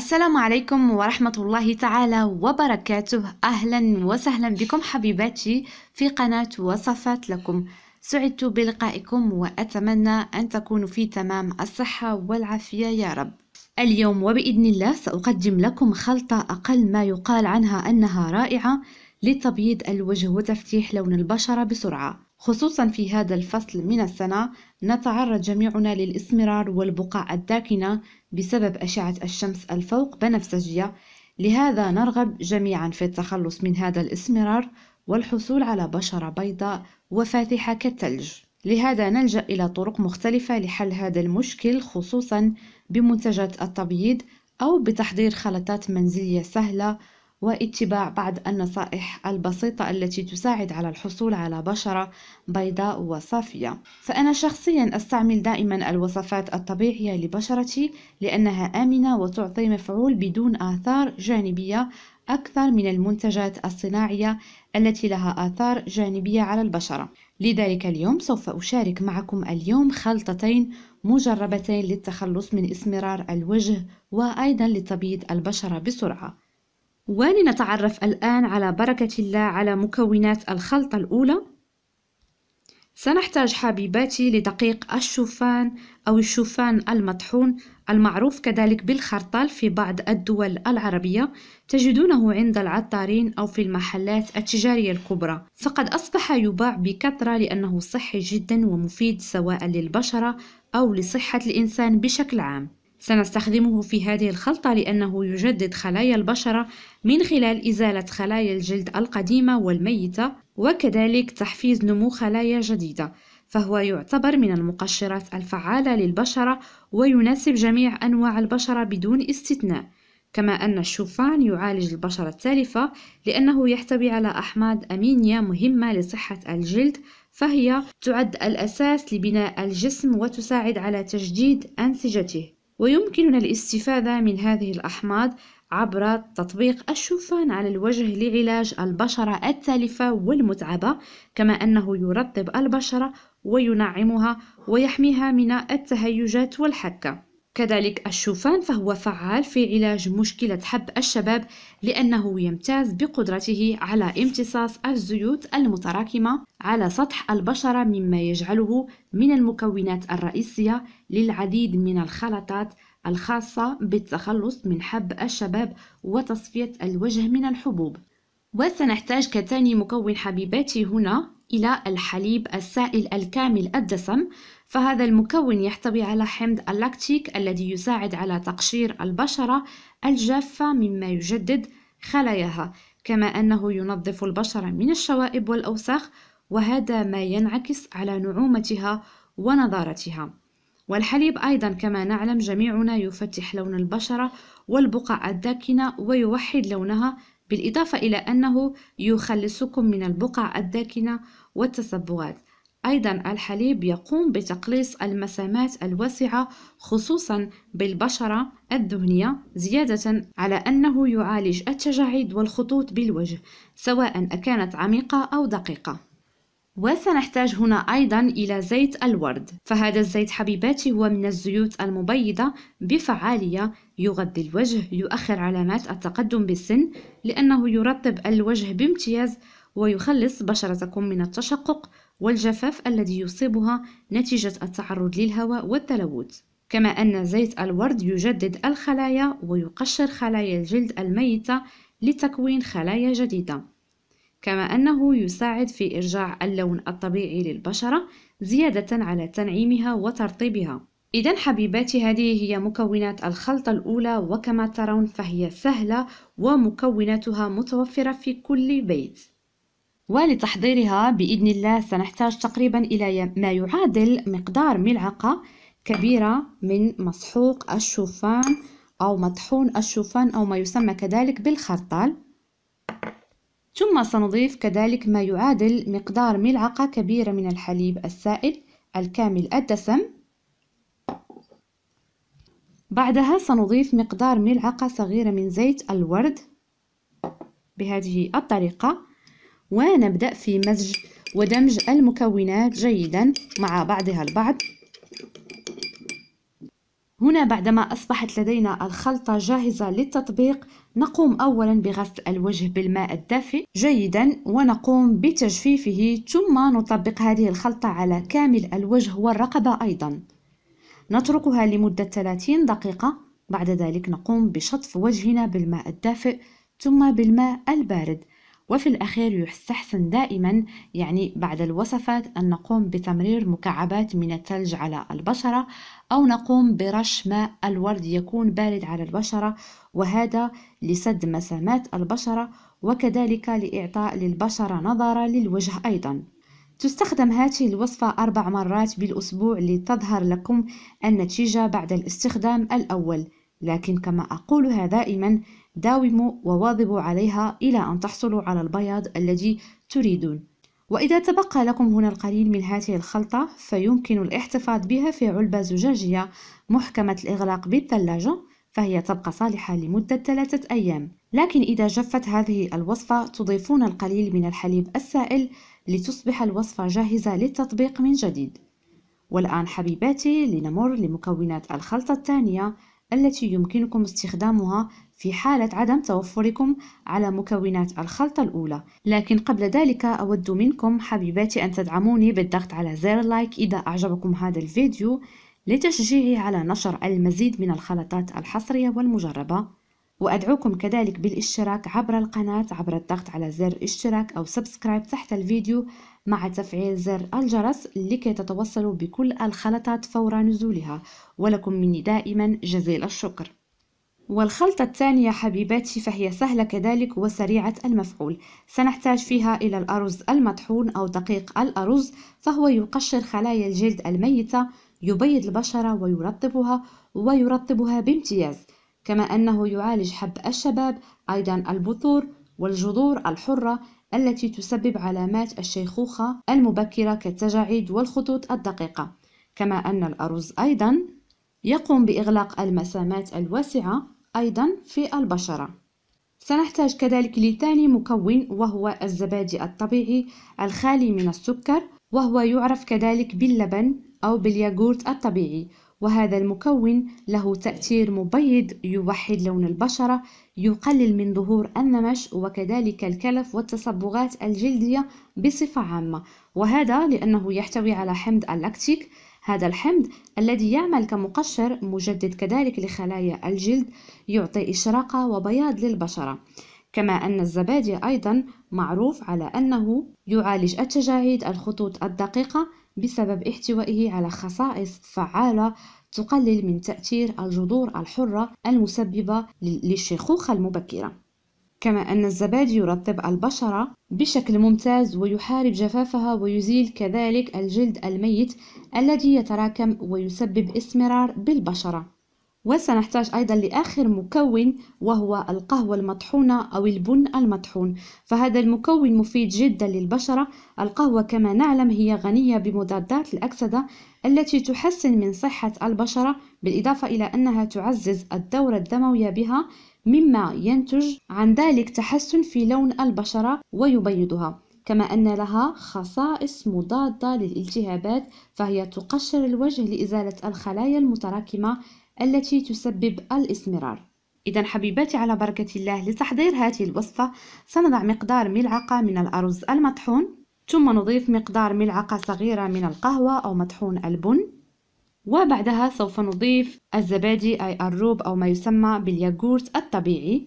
السلام عليكم ورحمة الله تعالى وبركاته أهلا وسهلا بكم حبيباتي في قناة وصفات لكم سعدت بلقائكم وأتمنى أن تكونوا في تمام الصحة والعافية يا رب اليوم وبإذن الله سأقدم لكم خلطة أقل ما يقال عنها أنها رائعة لتبييض الوجه وتفتيح لون البشرة بسرعة خصوصا في هذا الفصل من السنة نتعرض جميعنا للإسمرار والبقع الداكنة بسبب أشعة الشمس الفوق بنفسجية لهذا نرغب جميعا في التخلص من هذا الإسمرار والحصول على بشرة بيضاء وفاتحة كالثلج لهذا نلجأ إلى طرق مختلفة لحل هذا المشكل خصوصا بمنتجات التبييض أو بتحضير خلطات منزلية سهلة واتباع بعض النصائح البسيطة التي تساعد على الحصول على بشرة بيضاء وصافية فأنا شخصيا أستعمل دائما الوصفات الطبيعية لبشرتي لأنها آمنة وتعطي مفعول بدون آثار جانبية أكثر من المنتجات الصناعية التي لها آثار جانبية على البشرة لذلك اليوم سوف أشارك معكم اليوم خلطتين مجربتين للتخلص من إسمرار الوجه وأيضا لتبييض البشرة بسرعة ولنتعرف الآن على بركة الله على مكونات الخلطة الأولى سنحتاج حبيباتي لدقيق الشوفان أو الشوفان المطحون المعروف كذلك بالخرطال في بعض الدول العربية تجدونه عند العطارين أو في المحلات التجارية الكبرى فقد أصبح يباع بكثرة لأنه صحي جدا ومفيد سواء للبشرة أو لصحة الإنسان بشكل عام سنستخدمه في هذه الخلطة لأنه يجدد خلايا البشرة من خلال إزالة خلايا الجلد القديمة والميتة وكذلك تحفيز نمو خلايا جديدة فهو يعتبر من المقشرات الفعالة للبشرة ويناسب جميع أنواع البشرة بدون استثناء كما أن الشوفان يعالج البشرة التالفة لأنه يحتوي على أحماض أمينية مهمة لصحة الجلد فهي تعد الأساس لبناء الجسم وتساعد على تجديد أنسجته ويمكننا الاستفادة من هذه الأحماض عبر تطبيق الشوفان على الوجه لعلاج البشرة التالفة والمتعبة كما أنه يرطب البشرة وينعمها ويحميها من التهيجات والحكة كذلك الشوفان فهو فعال في علاج مشكلة حب الشباب لأنه يمتاز بقدرته على امتصاص الزيوت المتراكمة على سطح البشرة مما يجعله من المكونات الرئيسية للعديد من الخلطات الخاصة بالتخلص من حب الشباب وتصفية الوجه من الحبوب وسنحتاج كتاني مكون حبيباتي هنا إلى الحليب السائل الكامل الدسم فهذا المكون يحتوي على حمض اللاكتيك الذي يساعد على تقشير البشرة الجافة مما يجدد خلاياها كما أنه ينظف البشرة من الشوائب والأوساخ وهذا ما ينعكس على نعومتها ونضارتها والحليب أيضا كما نعلم جميعنا يفتح لون البشرة والبقع الداكنة ويوحد لونها بالإضافة إلى أنه يخلصكم من البقع الداكنة والتصبغات أيضا الحليب يقوم بتقليص المسامات الواسعة خصوصا بالبشرة الدهنية زيادة على أنه يعالج التجاعيد والخطوط بالوجه سواء أكانت عميقة أو دقيقة وسنحتاج هنا أيضا إلى زيت الورد فهذا الزيت حبيباتي هو من الزيوت المبيضة بفعالية يغذي الوجه يؤخر علامات التقدم بالسن لأنه يرطب الوجه بامتياز ويخلص بشرتكم من التشقق والجفاف الذي يصيبها نتيجة التعرض للهواء والتلوث كما أن زيت الورد يجدد الخلايا ويقشر خلايا الجلد الميتة لتكوين خلايا جديدة كما أنه يساعد في إرجاع اللون الطبيعي للبشرة زيادة على تنعيمها وترطيبها إذا حبيباتي هذه هي مكونات الخلطة الأولى وكما ترون فهي سهلة ومكوناتها متوفرة في كل بيت ولتحضيرها بإذن الله سنحتاج تقريبا إلى ما يعادل مقدار ملعقة كبيرة من مسحوق الشوفان أو مطحون الشوفان أو ما يسمى كذلك بالخرطال ثم سنضيف كذلك ما يعادل مقدار ملعقة كبيرة من الحليب السائل الكامل الدسم بعدها سنضيف مقدار ملعقة صغيرة من زيت الورد بهذه الطريقة ونبدأ في مزج ودمج المكونات جيدا مع بعضها البعض هنا بعدما أصبحت لدينا الخلطة جاهزة للتطبيق نقوم أولا بغسل الوجه بالماء الدافئ جيدا ونقوم بتجفيفه ثم نطبق هذه الخلطة على كامل الوجه والرقبة أيضا نتركها لمدة 30 دقيقة بعد ذلك نقوم بشطف وجهنا بالماء الدافئ ثم بالماء البارد وفي الأخير يستحسن دائما يعني بعد الوصفات أن نقوم بتمرير مكعبات من الثلج على البشرة أو نقوم برش ماء الورد يكون بارد على البشرة وهذا لسد مسامات البشرة وكذلك لإعطاء للبشرة نظرة للوجه أيضا تستخدم هذه الوصفة أربع مرات بالأسبوع لتظهر لكم النتيجة بعد الاستخدام الأول لكن كما أقولها دائما داوموا وواظبوا عليها إلى أن تحصلوا على البياض الذي تريدون وإذا تبقى لكم هنا القليل من هذه الخلطة فيمكن الاحتفاظ بها في علبة زجاجية محكمة الإغلاق بالثلاجة فهي تبقى صالحة لمدة ثلاثة أيام لكن إذا جفت هذه الوصفة تضيفون القليل من الحليب السائل لتصبح الوصفة جاهزة للتطبيق من جديد والآن حبيباتي لنمر لمكونات الخلطة الثانية التي يمكنكم استخدامها في حالة عدم توفركم على مكونات الخلطة الأولى لكن قبل ذلك أود منكم حبيباتي أن تدعموني بالضغط على زر لايك إذا أعجبكم هذا الفيديو لتشجيعي على نشر المزيد من الخلطات الحصرية والمجربة وأدعوكم كذلك بالاشتراك عبر القناة عبر الضغط على زر اشتراك أو سبسكرايب تحت الفيديو مع تفعيل زر الجرس لكي تتوصلوا بكل الخلطات فور نزولها ولكم مني دائما جزيل الشكر والخلطة الثانية حبيباتي فهي سهلة كذلك وسريعة المفعول سنحتاج فيها إلى الأرز المطحون أو دقيق الأرز فهو يقشر خلايا الجلد الميتة يبيض البشرة ويرطبها ويرطبها بامتياز كما أنه يعالج حب الشباب أيضا البثور والجذور الحرة التي تسبب علامات الشيخوخة المبكرة كالتجاعيد والخطوط الدقيقة كما أن الأرز أيضا يقوم بإغلاق المسامات الواسعة أيضا في البشرة سنحتاج كذلك لثاني مكون وهو الزبادي الطبيعي الخالي من السكر وهو يعرف كذلك باللبن أو بالياغورت الطبيعي وهذا المكون له تأثير مبيض يوحد لون البشرة يقلل من ظهور النمش وكذلك الكلف والتصبغات الجلدية بصفة عامة وهذا لأنه يحتوي على حمض اللاكتيك هذا الحمض الذي يعمل كمقشر مجدد كذلك لخلايا الجلد يعطي إشراقة وبياض للبشرة كما أن الزبادي أيضا معروف على أنه يعالج التجاعيد الخطوط الدقيقة بسبب احتوائه على خصائص فعالة تقلل من تأثير الجذور الحرة المسببة للشيخوخة المبكرة كما أن الزبادي يرطب البشرة بشكل ممتاز ويحارب جفافها ويزيل كذلك الجلد الميت الذي يتراكم ويسبب اسمرار بالبشرة وسنحتاج أيضا لآخر مكون وهو القهوة المطحونة أو البن المطحون فهذا المكون مفيد جدا للبشرة القهوة كما نعلم هي غنية بمضادات الأكسدة التي تحسن من صحة البشرة بالإضافة إلى أنها تعزز الدورة الدموية بها مما ينتج عن ذلك تحسن في لون البشرة ويبيضها كما أن لها خصائص مضادة للالتهابات فهي تقشر الوجه لإزالة الخلايا المتراكمة التي تسبب الإسمرار إذا حبيباتي على بركة الله لتحضير هذه الوصفة سنضع مقدار ملعقة من الأرز المطحون ثم نضيف مقدار ملعقة صغيرة من القهوة أو مطحون البن وبعدها سوف نضيف الزبادي أي الروب أو ما يسمى بالياغورت الطبيعي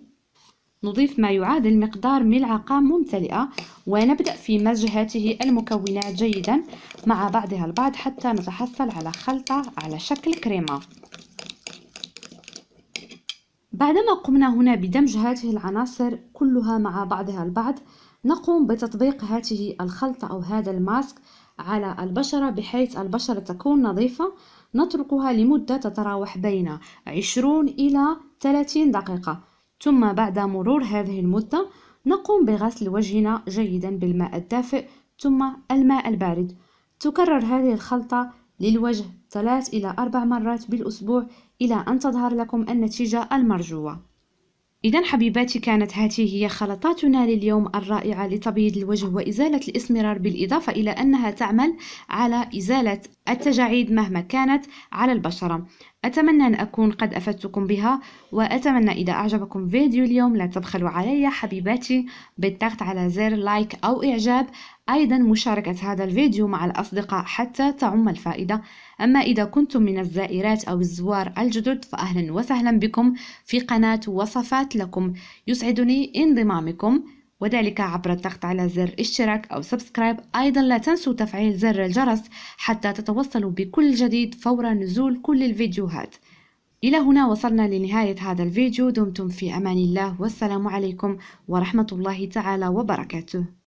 نضيف ما يعادل مقدار ملعقة ممتلئة ونبدأ في مزج هذه المكونات جيدا مع بعضها البعض حتى نتحصل على خلطة على شكل كريمة بعدما قمنا هنا بدمج هاته العناصر كلها مع بعضها البعض نقوم بتطبيق هاته الخلطة أو هذا الماسك على البشرة بحيث البشرة تكون نظيفة نتركها لمدة تتراوح بين 20 إلى 30 دقيقة ثم بعد مرور هذه المدة نقوم بغسل وجهنا جيدا بالماء الدافئ ثم الماء البارد تكرر هذه الخلطة للوجه ثلاث إلى أربع مرات بالأسبوع إلى أن تظهر لكم النتيجة المرجوة إذا حبيباتي كانت هذه هي خلطاتنا لليوم الرائعة لتبييض الوجه وإزالة الإسمرار بالإضافة إلى أنها تعمل على إزالة التجاعيد مهما كانت على البشرة أتمنى أن أكون قد أفدتكم بها وأتمنى إذا أعجبكم فيديو اليوم لا تبخلوا علي حبيباتي بالضغط على زر لايك أو إعجاب أيضا مشاركة هذا الفيديو مع الأصدقاء حتى تعم الفائدة أما إذا كنتم من الزائرات أو الزوار الجدد فأهلا وسهلا بكم في قناة وصفات لكم يسعدني انضمامكم وذلك عبر الضغط على زر اشتراك أو سبسكرايب أيضا لا تنسوا تفعيل زر الجرس حتى تتوصلوا بكل جديد فور نزول كل الفيديوهات إلى هنا وصلنا لنهاية هذا الفيديو دمتم في أمان الله والسلام عليكم ورحمة الله تعالى وبركاته